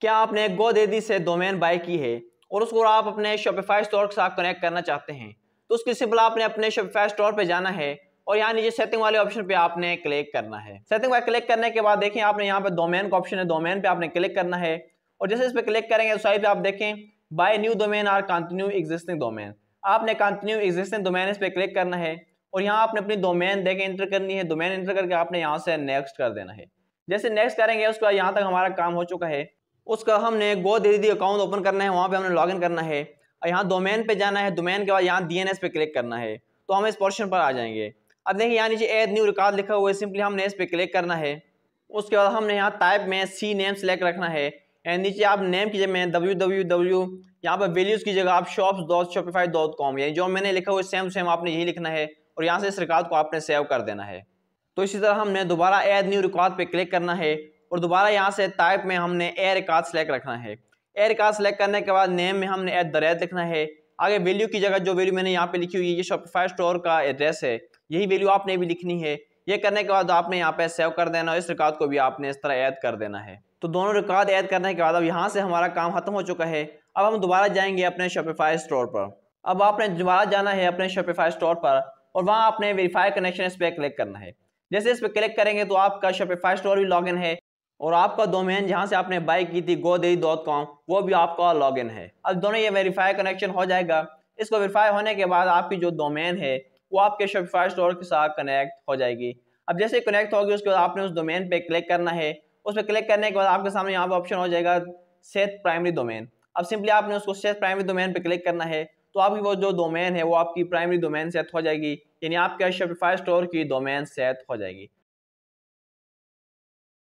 क्या आपने गोदेदी से डोमेन बाय की है और उसको आप अपने शॉपिफाई स्टोर के साथ कनेक्ट करना चाहते हैं तो उसके सिंपल आपने अपने शॉपिफाई स्टोर पर जाना है और यहाँ नीचे सेटिंग वाले ऑप्शन पे आपने क्लिक करना है सेटिंग वाले क्लिक करने के बाद देखें आपने यहाँ पे डोमेन का ऑप्शन है डोमेन पे आपने क्लिक करना है और जैसे इस पर क्लिक करेंगे तो साइड पे आप देखें buy new domain or continue existing domain आपने कंटिन्यू एग्जिस्टिंग डोमेन इस पर क्लिक करना है और यहाँ आपने अपनी डोमेन देखें इंटर करनी है डोमेन इंटर करके आपने यहाँ से नेक्स्ट कर देना है जैसे नेक्स्ट करेंगे उसके बाद यहाँ तक हमारा काम हो चुका है उसका हमने गो दे दी अकाउंट ओपन करना है वहाँ पे हमने लॉगिन करना है और यहाँ डोमेन पे जाना है डोमेन के बाद यहाँ डी एन एस पे क्लिक करना है तो हम इस पोर्शन पर आ जाएंगे अब देखिए यहाँ नीचे एड न्यू रिकॉर्ड लिखा हुआ है सिंपली हमने इस पर क्लिक करना है उसके बाद हमने यहाँ टाइप में सी नेम सेलेक्ट रखना है एंड नीचे आप नेम की जगह में डब्ल्यू डब्ल्यू डब्ल्यू यहाँ पर वैल्यूज़ की जगह आप shops dot Shopify dot com यानी जो मैंने लिखा हुआ सेम सेम आपने यही लिखना है और यहाँ से इस रिकॉर्ड को आपने सेव कर देना है तो इसी तरह हमने दोबारा एड न्यू रिकॉर्ड पे क्लिक करना है और दोबारा यहाँ से टाइप में हमने एयर का सेलेक्ट रखना है एयर का सेलेक्ट करने के बाद नेम में हमने एट द लिखना है आगे वैल्यू की जगह जो वैल्यू मैंने यहाँ पे लिखी हुई है ये शॉपिफाई स्टोर का एड्रेस है यही वैल्यू आपने भी लिखनी है ये करने के बाद आपने यहाँ पे सेव कर देना और इस रिकॉर्ड को भी आपने इस तरह ऐड कर देना है तो दोनों रिकॉर्ड ऐड करने के बाद अब यहाँ से हमारा काम खत्म हो चुका है अब हम दोबारा जाएंगे अपने शॉपिफाई स्टोर पर अब आपने दोबारा जाना है अपने शॉपिफाई स्टोर पर और वहाँ आपने वेरीफाई कनेक्शन इस पर क्लिक करना है जैसे इस पर क्लिक करेंगे तो आपका शॉपिफाई स्टोर भी लॉग है और आपका डोमेन जहाँ से आपने बाय की थी गोदेरी डॉट कॉम वो भी आपका लॉगिन है अब दोनों ये वेरीफाई कनेक्शन हो जाएगा इसको वेरीफाई होने के बाद आपकी जो डोमेन है वो आपके शॉपिफाई स्टोर के साथ कनेक्ट हो जाएगी अब जैसे कनेक्ट होगी उसके बाद आपने उस डोमेन पे क्लिक करना है उस पर क्लिक करने के बाद आपके सामने यहाँ पर ऑप्शन हो जाएगा सेथ प्राइमरी डोमेन अब सिंपली आपने उसको सेथ प्राइमरी डोमेन पर क्लिक करना है तो आपकी वो जो डोमेन है वो आपकी प्राइमरी डोमेन सेट हो जाएगी यानी आपके शॉपिफाई स्टोर की डोमेन सेट हो जाएगी